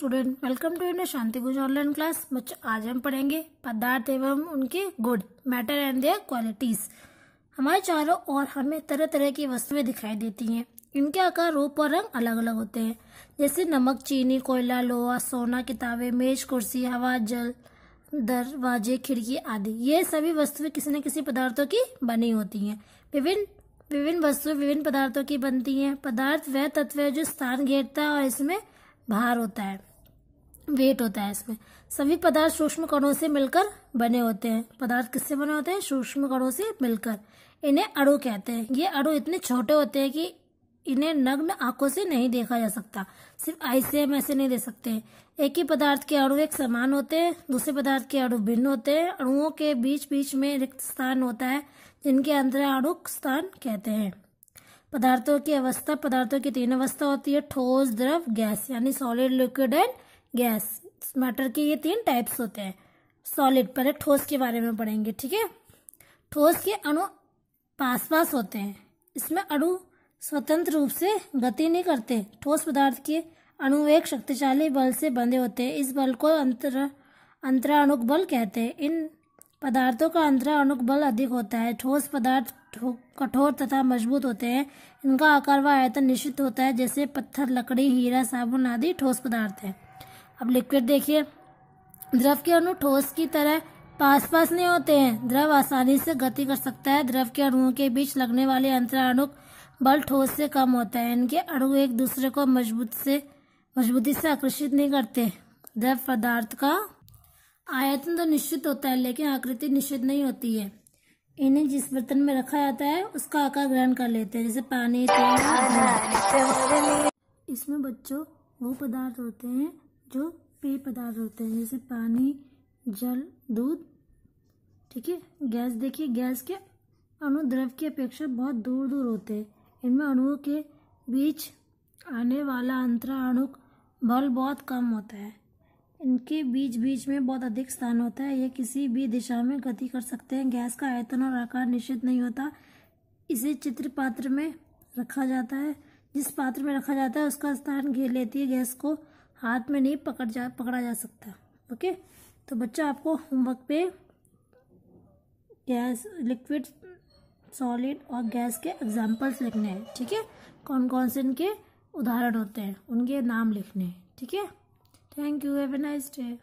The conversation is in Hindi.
student welcome to in Shanti गुज ऑनलाइन क्लास बच्चों आज हम पढ़ेंगे पदार्थ एवं उनके good matter and their qualities हमारे चारों ओर हमें तरह तरह की वस्तुएं दिखाई देती हैं इनके आकार रूप और रंग अलग अलग होते हैं जैसे नमक चीनी कोयला लोहा सोना किताबें मेज कुर्सी हवा जल दरवाजे खिड़की आदि ये सभी वस्तुएं किसी न किसी पदार्थों की बनी होती हैं विभिन्न विभिन्न वस्तुएं विभिन्न पदार्थों की बनती हैं पदार्थ वह तत्व है जो स्थान घेरता है और इसमें भार होता है वेट होता है इसमें सभी पदार्थ सूक्ष्म कणों से मिलकर बने होते हैं पदार्थ किससे बने होते हैं सूक्ष्म कणों से मिलकर इन्हें अड़ु कहते हैं ये अड़ु इतने छोटे होते हैं कि इन्हें नग्न आंखों से नहीं देखा जा सकता सिर्फ आई से हम ऐसे नहीं दे सकते एक ही पदार्थ के अड़ु एक समान होते हैं दूसरे पदार्थ के अड़ु भिन्न होते हैं अड़ुओं के बीच बीच में रिक्त स्थान होता है जिनके अंदर अड़ु स्थान कहते हैं पदार्थों की अवस्था पदार्थों की तीन अवस्था होती है ठोस द्रव गैस यानी सॉलिड लिक्विड एंड गैस मटर के ये तीन टाइप्स होते हैं सॉलिड पहले ठोस के बारे में पढ़ेंगे ठीक है ठोस के अणु पास पास होते हैं इसमें अणु स्वतंत्र रूप से गति नहीं करते ठोस पदार्थ के अणु एक शक्तिशाली बल से बंधे होते हैं इस बल को अंतर अंतराणुक बल कहते हैं इन पदार्थों का अंतराणुक बल अधिक होता है ठोस पदार्थ कठोर तथा मजबूत होते हैं इनका आकार व आयतन निश्चित होता है जैसे पत्थर लकड़ी हीरा साबुन आदि ठोस पदार्थ हैं अब लिक्विड देखिए द्रव के अणु ठोस की तरह पास पास नहीं होते हैं द्रव आसानी से गति कर सकता है द्रव के अणुओं के बीच लगने वाले अंतराणु बल ठोस से कम होता है इनके अणु एक दूसरे को मजबूत से मजबूती से आकर्षित नहीं करते द्रव पदार्थ का आयतन तो निश्चित होता है लेकिन आकृति निश्चित नहीं होती है इन्हें जिस बर्तन में रखा जाता है उसका आकार ग्रहण कर लेते हैं जैसे पानी तेल इसमें बच्चों वो पदार्थ होते हैं जो पेय पदार्थ होते हैं जैसे पानी जल दूध ठीक है गैस देखिए गैस के अणु द्रव की अपेक्षा बहुत दूर दूर होते हैं इनमें अणुओं के बीच आने वाला अंतराणु बल बहुत कम होता है इनके बीच बीच में बहुत अधिक स्थान होता है ये किसी भी दिशा में गति कर सकते हैं गैस का आयतन और आकार निश्चित नहीं होता इसे चित्र पात्र में रखा जाता है जिस पात्र में रखा जाता है उसका स्थान घेर लेती है गैस को हाथ में नहीं पकड़ जा पकड़ा जा सकता ओके तो बच्चा आपको होमवर्क पे गैस लिक्विड सॉलिड और गैस के एग्जाम्पल्स लिखने हैं ठीक है कौन कौन से इनके उदाहरण होते हैं उनके नाम लिखने हैं ठीक है thank you have a nice day